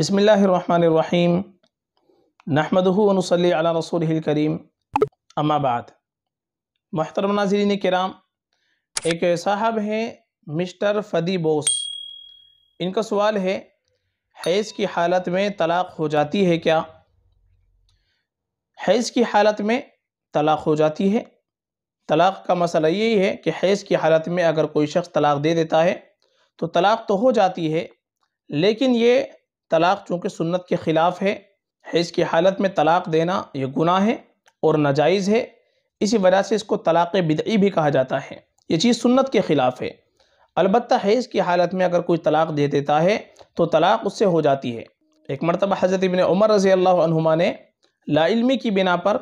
बिसमीम नहमदनसली अला रसूल करीम अमाबाद महतरम नाजरीन कराम एक साहब हैं मिस्टर फ़दी बोस इनका सवाल है हैज़ की हालत में तलाक़ हो जाती है क्या हैज़ की हालत में तलाक़ हो जाती है तलाक़ का मसला यही है कि हैज़ की हालत में अगर कोई शख्स तलाक़ दे देता है तो तलाक़ तो हो जाती है लेकिन ये तलाक़ चूँकि सुन्नत के ख़िलाफ़ है हैज़ की हालत में तलाक़ देना ये गुनाह है और नाजायज़ है इसी वजह से इसको तलाक़ बिदई भी कहा जाता है ये चीज़ सुन्नत के ख़िलाफ़ है अलबत् हैज़ की हालत में अगर कोई तलाक़ दे देता है तो तलाक़ उससे हो जाती है एक मरतबा हज़रत इबन उमर रज़ी अल्लाहुमा ने लाइल्मी की बिना पर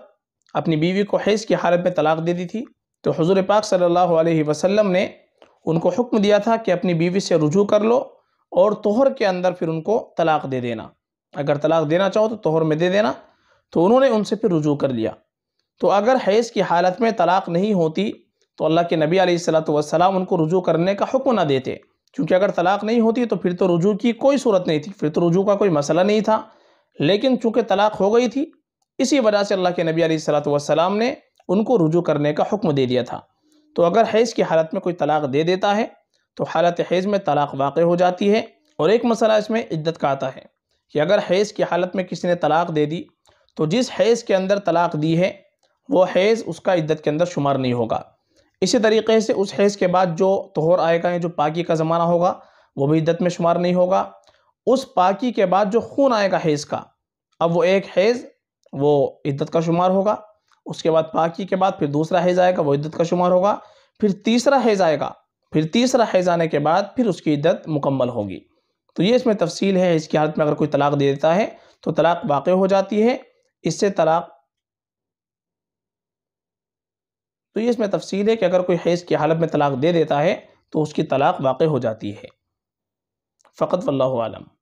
अपनी बीवी को हैज़ की हालत में तलाक़ दे दी थी तो हजूर पाक सल्लल्लाहु अलैहि वसल्लम ने उनको हुक्म दिया था कि अपनी बीवी से रुजू कर लो और तोहर के अंदर फिर उनको तलाक़ दे देना अगर तलाक़ देना चाहो तो तोहर में दे देना तो उन्होंने उनसे फिर रुजू कर लिया तो अगर हैज़ की हालत में तलाक़ नहीं होती तो अल्लाह के नबी आलतम उनको रुजू करने का हुक्म ना देते क्योंकि अगर तलाक़ नहीं होती तो फिर तो रुजू की कोई सूरत नहीं थी फिर तो रुजू का कोई मसला नहीं था लेकिन चूँकि तलाक़ हो गई थी इसी वजह से अल्लाह के नबी आलतम ने उनको रुजू करने का हुक्म दे दिया था तो अगर हैज़ की हालत में कोई तलाक़ दे देता है तो हालत हैज़ में तलाक़ वाक़ हो जाती है और एक मसला इसमें इज्जत का आता है कि अगर हैज़ की हालत में किसी ने तलाक़ दे दी तो जिस हैज़ के अंदर तलाक़ दी है वो हैज़ उसका इद्दत के अंदर शुमार नहीं होगा इसी तरीके से उस हैज़ के बाद जो तोहर आएगा या जो पाकि का ज़माना होगा वो भी इज्जत में शुमार नहीं होगा उस पाकि के बाद जो खून आएगा हैज़ का अब वो एक हैज़ वो इद्दत का शुमार होगा उसके बाद पाकि के बाद फिर दूसरा हैज़ आएगा वो इ्दत का शुमार होगा फिर तीसरा हैज़ आएगा फिर तीसरा हैज़ आने के बाद फिर उसकी इद्दत मुकम्मल होगी तो ये इसमें तफसील है इसकी हालत में अगर कोई तलाक दे देता है तो तलाक वाक़ हो जाती है इससे तलाक तो ये इसमें तफसील है कि अगर कोई हैज़ की हालत में तलाक दे देता है तो उसकी तलाक वाक़ हो जाती है फ़कत वल्लम